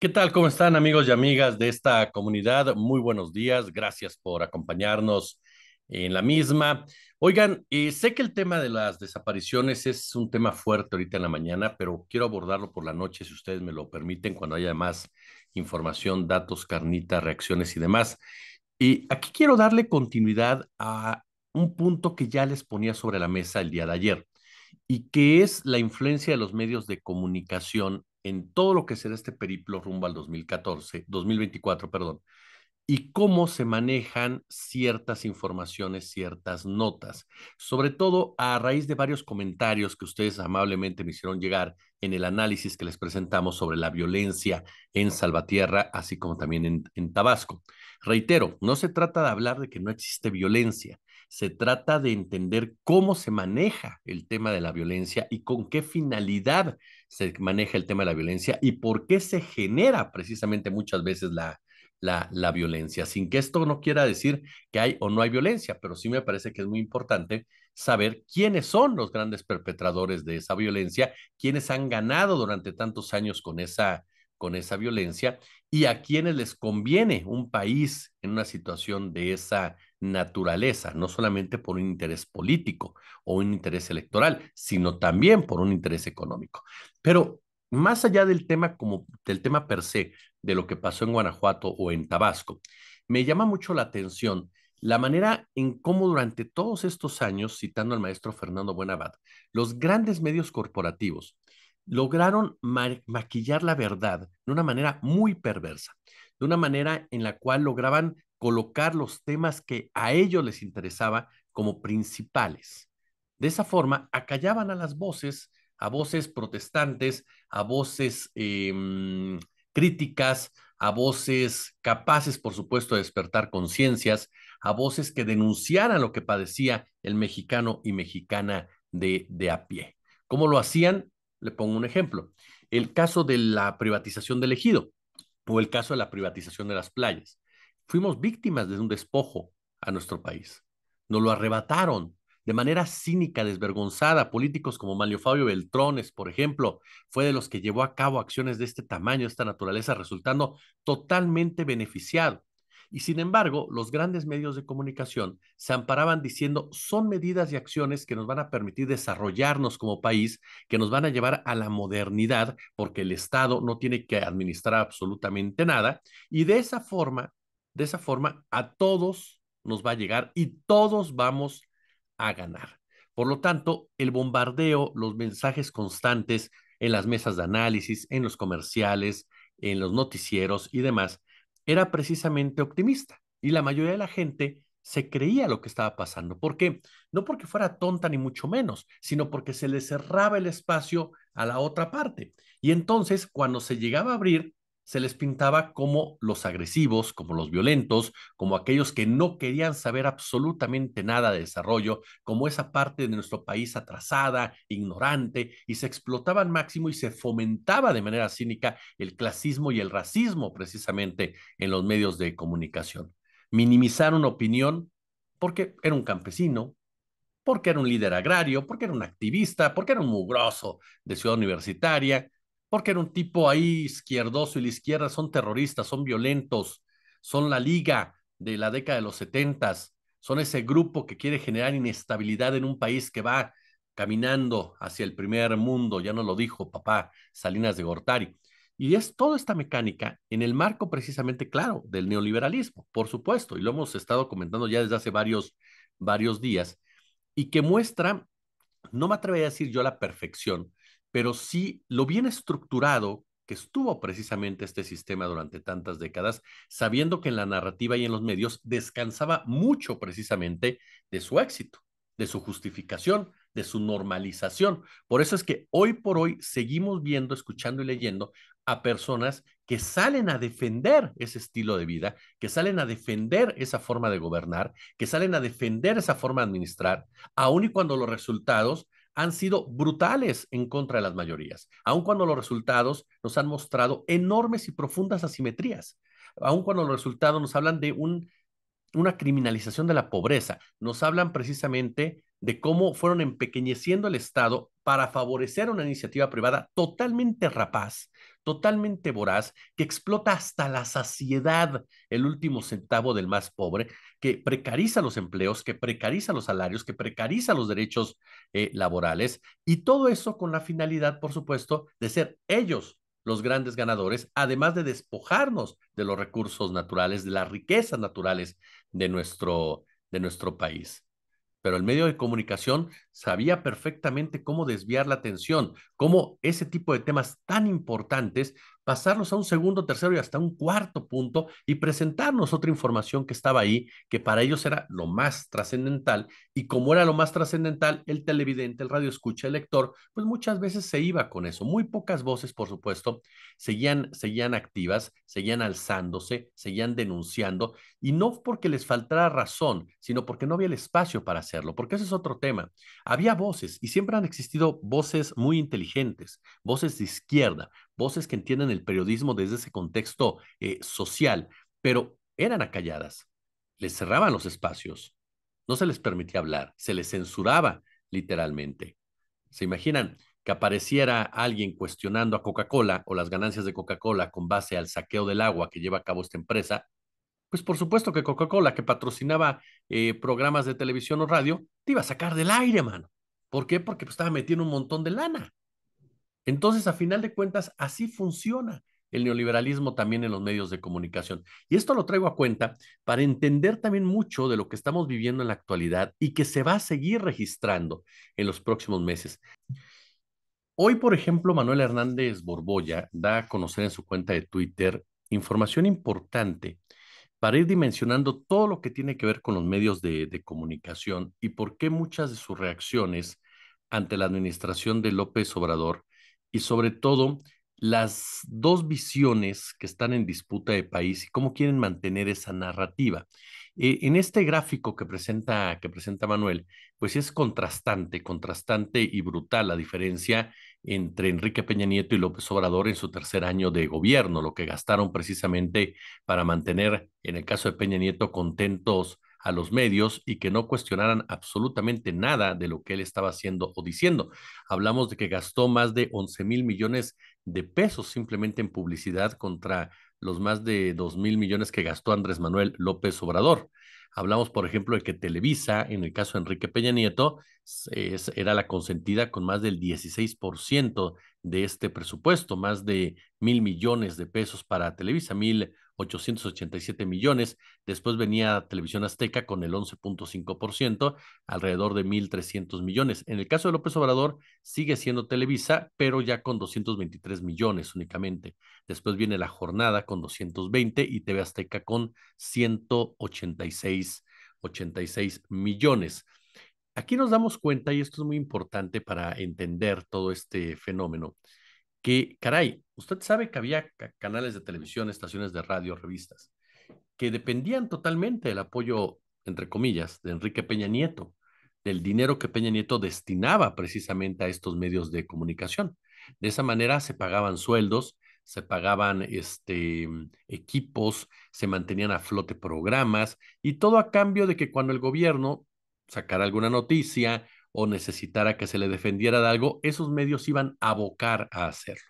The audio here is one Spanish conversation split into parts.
¿Qué tal? ¿Cómo están amigos y amigas de esta comunidad? Muy buenos días, gracias por acompañarnos en la misma. Oigan, eh, sé que el tema de las desapariciones es un tema fuerte ahorita en la mañana, pero quiero abordarlo por la noche, si ustedes me lo permiten, cuando haya más información, datos, carnitas, reacciones y demás. Y aquí quiero darle continuidad a un punto que ya les ponía sobre la mesa el día de ayer y que es la influencia de los medios de comunicación en todo lo que será este periplo rumbo al 2014, 2024, perdón, y cómo se manejan ciertas informaciones, ciertas notas, sobre todo a raíz de varios comentarios que ustedes amablemente me hicieron llegar en el análisis que les presentamos sobre la violencia en Salvatierra, así como también en, en Tabasco. Reitero, no se trata de hablar de que no existe violencia, se trata de entender cómo se maneja el tema de la violencia y con qué finalidad se maneja el tema de la violencia y por qué se genera precisamente muchas veces la, la, violencia, sin que esto no quiera decir que hay o no hay violencia, pero sí me parece que es muy importante saber quiénes son los grandes perpetradores de esa violencia, quiénes han ganado durante tantos años con esa, con esa violencia y a quiénes les conviene un país en una situación de esa naturaleza, no solamente por un interés político o un interés electoral, sino también por un interés económico. Pero más allá del tema como del tema per se de lo que pasó en Guanajuato o en Tabasco, me llama mucho la atención la manera en cómo durante todos estos años, citando al maestro Fernando Buenabad, los grandes medios corporativos lograron maquillar la verdad de una manera muy perversa, de una manera en la cual lograban colocar los temas que a ellos les interesaba como principales. De esa forma, acallaban a las voces, a voces protestantes, a voces em, críticas, a voces capaces, por supuesto, de despertar conciencias, a voces que denunciaran lo que padecía el mexicano y mexicana de a pie. ¿Cómo lo hacían? Le pongo un ejemplo. El caso de la privatización del ejido o el caso de la privatización de las playas. Fuimos víctimas de un despojo a nuestro país. Nos lo arrebataron de manera cínica, desvergonzada. Políticos como Manlio Fabio Beltrones, por ejemplo, fue de los que llevó a cabo acciones de este tamaño, esta naturaleza, resultando totalmente beneficiado. Y sin embargo, los grandes medios de comunicación se amparaban diciendo, son medidas y acciones que nos van a permitir desarrollarnos como país, que nos van a llevar a la modernidad, porque el Estado no tiene que administrar absolutamente nada. Y de esa forma, de esa forma, a todos nos va a llegar y todos vamos a ganar. Por lo tanto, el bombardeo, los mensajes constantes en las mesas de análisis, en los comerciales, en los noticieros y demás, era precisamente optimista. Y la mayoría de la gente se creía lo que estaba pasando. ¿Por qué? No porque fuera tonta ni mucho menos, sino porque se le cerraba el espacio a la otra parte. Y entonces, cuando se llegaba a abrir, se les pintaba como los agresivos, como los violentos, como aquellos que no querían saber absolutamente nada de desarrollo, como esa parte de nuestro país atrasada, ignorante, y se explotaban máximo y se fomentaba de manera cínica el clasismo y el racismo precisamente en los medios de comunicación. Minimizaron opinión porque era un campesino, porque era un líder agrario, porque era un activista, porque era un mugroso de ciudad universitaria, porque era un tipo ahí izquierdoso y la izquierda son terroristas, son violentos, son la liga de la década de los setentas, son ese grupo que quiere generar inestabilidad en un país que va caminando hacia el primer mundo, ya nos lo dijo papá Salinas de Gortari. Y es toda esta mecánica en el marco precisamente, claro, del neoliberalismo, por supuesto, y lo hemos estado comentando ya desde hace varios, varios días, y que muestra, no me atrevería a decir yo la perfección, pero sí lo bien estructurado que estuvo precisamente este sistema durante tantas décadas, sabiendo que en la narrativa y en los medios descansaba mucho precisamente de su éxito, de su justificación, de su normalización. Por eso es que hoy por hoy seguimos viendo, escuchando y leyendo a personas que salen a defender ese estilo de vida, que salen a defender esa forma de gobernar, que salen a defender esa forma de administrar, aun y cuando los resultados han sido brutales en contra de las mayorías, aun cuando los resultados nos han mostrado enormes y profundas asimetrías, aun cuando los resultados nos hablan de una criminalización de la pobreza, nos hablan precisamente de cómo fueron empequeñeciendo el Estado para favorecer una iniciativa privada totalmente rapaz totalmente voraz, que explota hasta la saciedad el último centavo del más pobre, que precariza los empleos, que precariza los salarios, que precariza los derechos eh, laborales, y todo eso con la finalidad, por supuesto, de ser ellos los grandes ganadores, además de despojarnos de los recursos naturales, de las riquezas naturales de nuestro, de nuestro país pero el medio de comunicación sabía perfectamente cómo desviar la atención, cómo ese tipo de temas tan importantes pasarlos a un segundo, tercero y hasta un cuarto punto y presentarnos otra información que estaba ahí, que para ellos era lo más trascendental. Y como era lo más trascendental, el televidente, el radio escucha, el lector, pues muchas veces se iba con eso. Muy pocas voces, por supuesto, seguían, seguían activas, seguían alzándose, seguían denunciando. Y no porque les faltara razón, sino porque no había el espacio para hacerlo, porque ese es otro tema. Había voces y siempre han existido voces muy inteligentes, voces de izquierda, voces que entienden el periodismo desde ese contexto eh, social, pero eran acalladas, les cerraban los espacios, no se les permitía hablar, se les censuraba literalmente. ¿Se imaginan que apareciera alguien cuestionando a Coca-Cola o las ganancias de Coca-Cola con base al saqueo del agua que lleva a cabo esta empresa? Pues por supuesto que Coca-Cola, que patrocinaba eh, programas de televisión o radio, te iba a sacar del aire, mano. ¿Por qué? Porque pues, estaba metiendo un montón de lana. Entonces, a final de cuentas, así funciona el neoliberalismo también en los medios de comunicación. Y esto lo traigo a cuenta para entender también mucho de lo que estamos viviendo en la actualidad y que se va a seguir registrando en los próximos meses. Hoy, por ejemplo, Manuel Hernández Borboya da a conocer en su cuenta de Twitter información importante para ir dimensionando todo lo que tiene que ver con los medios de, de comunicación y por qué muchas de sus reacciones ante la administración de López Obrador y sobre todo las dos visiones que están en disputa de país y cómo quieren mantener esa narrativa. Eh, en este gráfico que presenta, que presenta Manuel, pues es contrastante, contrastante y brutal la diferencia entre Enrique Peña Nieto y López Obrador en su tercer año de gobierno, lo que gastaron precisamente para mantener, en el caso de Peña Nieto, contentos a los medios y que no cuestionaran absolutamente nada de lo que él estaba haciendo o diciendo. Hablamos de que gastó más de 11 mil millones de pesos simplemente en publicidad contra los más de 2 mil millones que gastó Andrés Manuel López Obrador. Hablamos, por ejemplo, de que Televisa, en el caso de Enrique Peña Nieto, era la consentida con más del 16% de este presupuesto, más de mil millones de pesos para Televisa, mil 887 millones. Después venía Televisión Azteca con el 11.5%, alrededor de 1.300 millones. En el caso de López Obrador, sigue siendo Televisa, pero ya con 223 millones únicamente. Después viene La Jornada con 220 y TV Azteca con 186 86 millones. Aquí nos damos cuenta, y esto es muy importante para entender todo este fenómeno, que, caray, usted sabe que había canales de televisión, estaciones de radio, revistas, que dependían totalmente del apoyo, entre comillas, de Enrique Peña Nieto, del dinero que Peña Nieto destinaba precisamente a estos medios de comunicación. De esa manera se pagaban sueldos, se pagaban este, equipos, se mantenían a flote programas y todo a cambio de que cuando el gobierno sacara alguna noticia o necesitara que se le defendiera de algo, esos medios iban a abocar a hacerlo.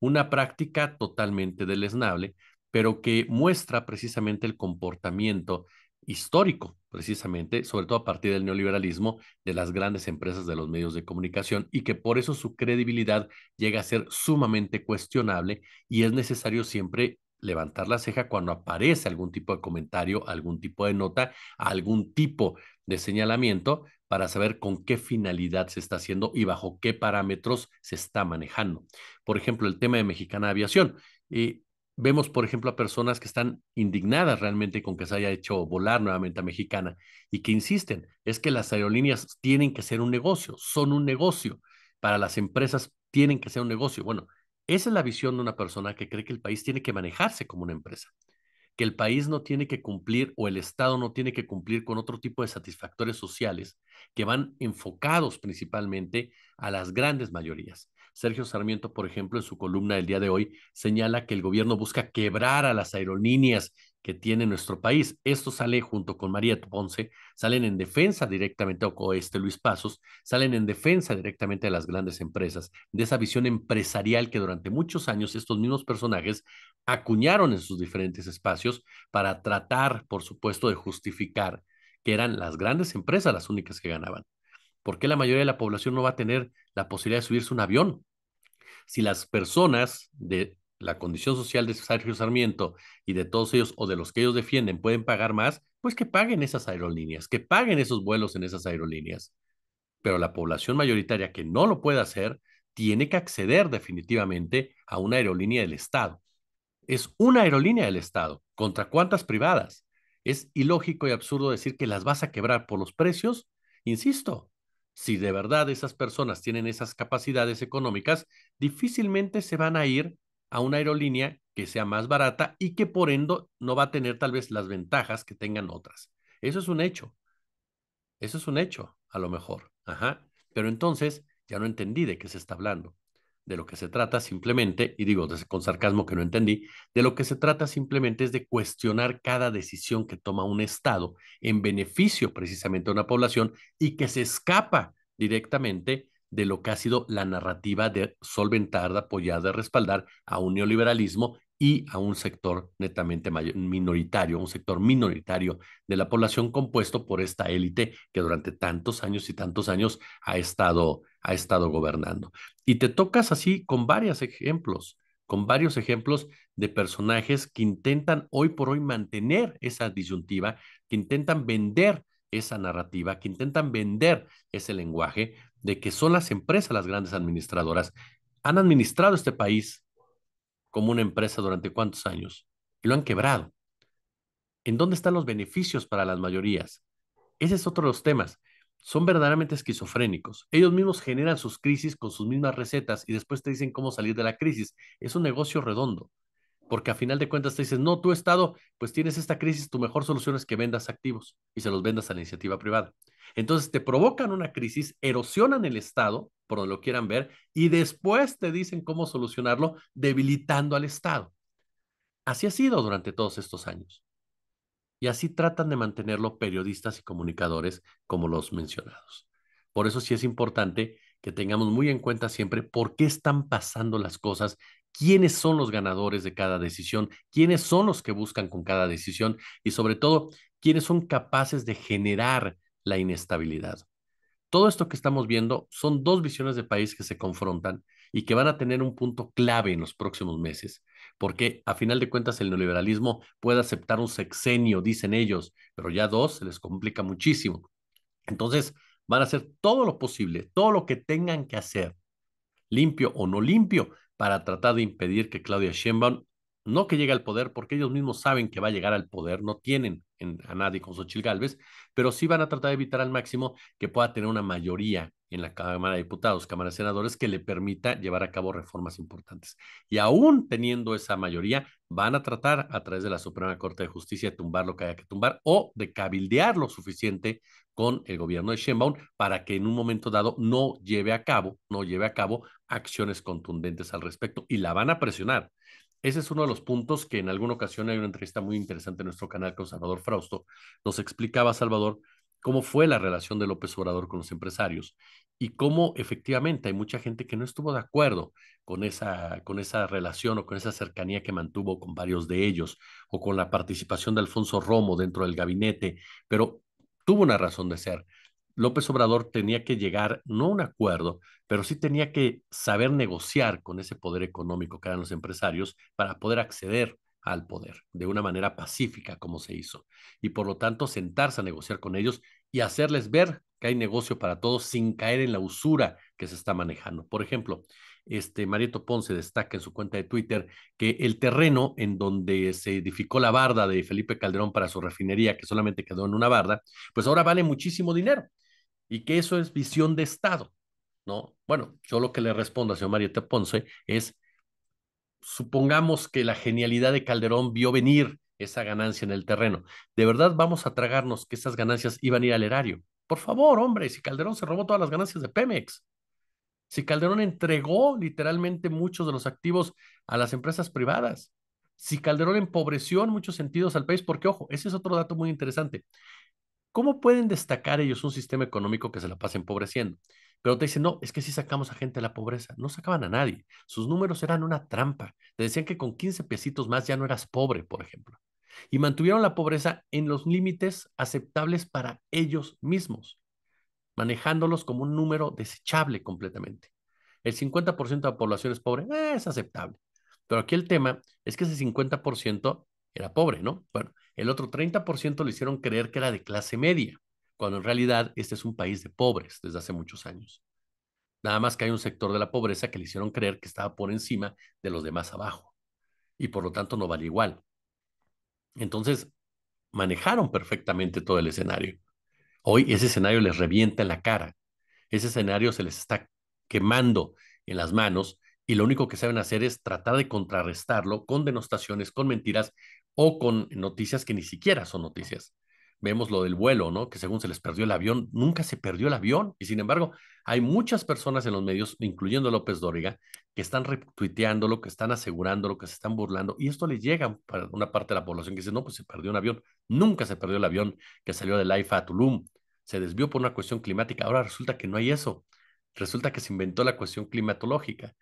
Una práctica totalmente deleznable, pero que muestra precisamente el comportamiento histórico, precisamente, sobre todo a partir del neoliberalismo, de las grandes empresas de los medios de comunicación y que por eso su credibilidad llega a ser sumamente cuestionable y es necesario siempre levantar la ceja cuando aparece algún tipo de comentario, algún tipo de nota, algún tipo de señalamiento para saber con qué finalidad se está haciendo y bajo qué parámetros se está manejando. Por ejemplo, el tema de Mexicana Aviación. Eh, vemos, por ejemplo, a personas que están indignadas realmente con que se haya hecho volar nuevamente a Mexicana y que insisten, es que las aerolíneas tienen que ser un negocio, son un negocio. Para las empresas tienen que ser un negocio. Bueno, esa es la visión de una persona que cree que el país tiene que manejarse como una empresa que el país no tiene que cumplir o el Estado no tiene que cumplir con otro tipo de satisfactores sociales que van enfocados principalmente a las grandes mayorías. Sergio Sarmiento, por ejemplo, en su columna del día de hoy, señala que el gobierno busca quebrar a las aerolíneas que tiene nuestro país. Esto sale junto con María Ponce, salen en defensa directamente, o este Luis Pasos, salen en defensa directamente de las grandes empresas, de esa visión empresarial que durante muchos años estos mismos personajes acuñaron en sus diferentes espacios para tratar, por supuesto, de justificar que eran las grandes empresas las únicas que ganaban. ¿Por qué la mayoría de la población no va a tener la posibilidad de subirse un avión? Si las personas de la condición social de Sergio Sarmiento y de todos ellos o de los que ellos defienden pueden pagar más, pues que paguen esas aerolíneas, que paguen esos vuelos en esas aerolíneas. Pero la población mayoritaria que no lo puede hacer tiene que acceder definitivamente a una aerolínea del Estado. Es una aerolínea del Estado. ¿Contra cuántas privadas? Es ilógico y absurdo decir que las vas a quebrar por los precios. Insisto, si de verdad esas personas tienen esas capacidades económicas, difícilmente se van a ir a una aerolínea que sea más barata y que por ende no va a tener tal vez las ventajas que tengan otras. Eso es un hecho. Eso es un hecho, a lo mejor. Ajá. Pero entonces ya no entendí de qué se está hablando. De lo que se trata simplemente, y digo con sarcasmo que no entendí, de lo que se trata simplemente es de cuestionar cada decisión que toma un Estado en beneficio precisamente de una población y que se escapa directamente de lo que ha sido la narrativa de solventar, de apoyar, de respaldar a un neoliberalismo y a un sector netamente minoritario, un sector minoritario de la población compuesto por esta élite que durante tantos años y tantos años ha estado, ha estado gobernando. Y te tocas así con varios ejemplos, con varios ejemplos de personajes que intentan hoy por hoy mantener esa disyuntiva, que intentan vender esa narrativa, que intentan vender ese lenguaje de que son las empresas las grandes administradoras. Han administrado este país como una empresa durante cuántos años y lo han quebrado. ¿En dónde están los beneficios para las mayorías? Ese es otro de los temas. Son verdaderamente esquizofrénicos. Ellos mismos generan sus crisis con sus mismas recetas y después te dicen cómo salir de la crisis. Es un negocio redondo porque a final de cuentas te dicen, no, tu Estado, pues tienes esta crisis, tu mejor solución es que vendas activos y se los vendas a la iniciativa privada. Entonces te provocan una crisis, erosionan el Estado, por donde lo quieran ver, y después te dicen cómo solucionarlo, debilitando al Estado. Así ha sido durante todos estos años. Y así tratan de mantenerlo periodistas y comunicadores como los mencionados. Por eso sí es importante que tengamos muy en cuenta siempre por qué están pasando las cosas quiénes son los ganadores de cada decisión, quiénes son los que buscan con cada decisión y sobre todo, quiénes son capaces de generar la inestabilidad. Todo esto que estamos viendo son dos visiones de país que se confrontan y que van a tener un punto clave en los próximos meses, porque a final de cuentas el neoliberalismo puede aceptar un sexenio, dicen ellos, pero ya dos se les complica muchísimo. Entonces, van a hacer todo lo posible, todo lo que tengan que hacer, limpio o no limpio, para tratar de impedir que Claudia Sheinbaum no que llegue al poder, porque ellos mismos saben que va a llegar al poder, no tienen a nadie con Xochitl Gálvez, pero sí van a tratar de evitar al máximo que pueda tener una mayoría en la Cámara de Diputados, Cámara de Senadores, que le permita llevar a cabo reformas importantes. Y aún teniendo esa mayoría, van a tratar a través de la Suprema Corte de Justicia de tumbar lo que haya que tumbar o de cabildear lo suficiente con el gobierno de Sheinbaum para que en un momento dado no lleve a cabo, no lleve a cabo acciones contundentes al respecto y la van a presionar. Ese es uno de los puntos que en alguna ocasión hay una entrevista muy interesante en nuestro canal con Salvador Frausto. Nos explicaba Salvador cómo fue la relación de López Obrador con los empresarios y cómo efectivamente hay mucha gente que no estuvo de acuerdo con esa, con esa relación o con esa cercanía que mantuvo con varios de ellos o con la participación de Alfonso Romo dentro del gabinete. Pero tuvo una razón de ser. López Obrador tenía que llegar, no a un acuerdo, pero sí tenía que saber negociar con ese poder económico que eran los empresarios para poder acceder al poder de una manera pacífica como se hizo. Y por lo tanto sentarse a negociar con ellos y hacerles ver que hay negocio para todos sin caer en la usura que se está manejando. Por ejemplo, este Marieto Ponce destaca en su cuenta de Twitter que el terreno en donde se edificó la barda de Felipe Calderón para su refinería, que solamente quedó en una barda, pues ahora vale muchísimo dinero y que eso es visión de Estado, ¿no? Bueno, yo lo que le respondo a señor Marieto Ponce es, supongamos que la genialidad de Calderón vio venir esa ganancia en el terreno. ¿De verdad vamos a tragarnos que esas ganancias iban a ir al erario? Por favor, hombre, si Calderón se robó todas las ganancias de Pemex, si Calderón entregó literalmente muchos de los activos a las empresas privadas, si Calderón empobreció en muchos sentidos al país, porque ojo, ese es otro dato muy interesante. ¿Cómo pueden destacar ellos un sistema económico que se la pasa empobreciendo? Pero te dicen, no, es que si sacamos a gente de la pobreza. No sacaban a nadie. Sus números eran una trampa. Te decían que con 15 pesitos más ya no eras pobre, por ejemplo. Y mantuvieron la pobreza en los límites aceptables para ellos mismos, manejándolos como un número desechable completamente. El 50% de la población es pobre, eh, es aceptable. Pero aquí el tema es que ese 50% era pobre, ¿no? Bueno, el otro 30% le hicieron creer que era de clase media cuando en realidad este es un país de pobres desde hace muchos años. Nada más que hay un sector de la pobreza que le hicieron creer que estaba por encima de los demás abajo y por lo tanto no vale igual. Entonces, manejaron perfectamente todo el escenario. Hoy ese escenario les revienta en la cara. Ese escenario se les está quemando en las manos y lo único que saben hacer es tratar de contrarrestarlo con denostaciones, con mentiras o con noticias que ni siquiera son noticias. Vemos lo del vuelo, ¿no? Que según se les perdió el avión, nunca se perdió el avión. Y sin embargo, hay muchas personas en los medios, incluyendo López Dóriga, que están retuiteando lo que están asegurando, lo que se están burlando. Y esto les llega para una parte de la población que dice, no, pues se perdió un avión. Nunca se perdió el avión que salió del AIFA a Tulum. Se desvió por una cuestión climática. Ahora resulta que no hay eso. Resulta que se inventó la cuestión climatológica.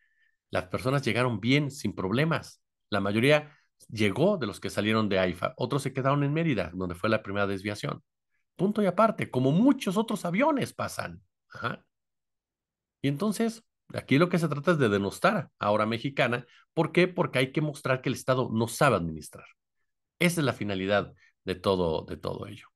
Las personas llegaron bien, sin problemas. La mayoría llegó de los que salieron de AIFA. Otros se quedaron en Mérida, donde fue la primera desviación. Punto y aparte, como muchos otros aviones pasan. Y entonces, aquí lo que se trata es de denostar ahora mexicana. ¿Por qué? Porque hay que mostrar que el Estado no sabe administrar. Esa es la finalidad de todo, de todo ello.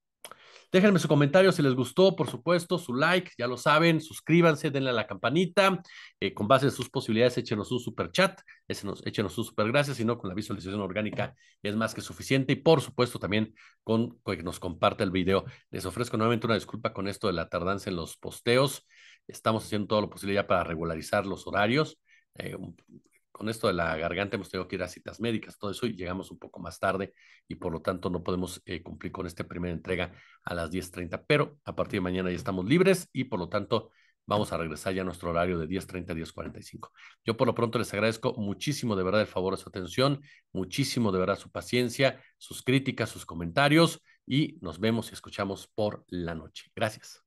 Déjenme su comentario si les gustó, por supuesto, su like, ya lo saben, suscríbanse, denle a la campanita, eh, con base en sus posibilidades échenos un super chat, échenos, un super gracias, no, con la visualización orgánica es más que suficiente y por supuesto también con, que nos comparte el video. Les ofrezco nuevamente una disculpa con esto de la tardanza en los posteos, estamos haciendo todo lo posible ya para regularizar los horarios. Eh, con esto de la garganta hemos tenido que ir a citas médicas, todo eso, y llegamos un poco más tarde y por lo tanto no podemos eh, cumplir con esta primera entrega a las 10.30, pero a partir de mañana ya estamos libres y por lo tanto vamos a regresar ya a nuestro horario de 10.30 a 10.45. Yo por lo pronto les agradezco muchísimo de verdad el favor de su atención, muchísimo de verdad su paciencia, sus críticas, sus comentarios y nos vemos y escuchamos por la noche. Gracias.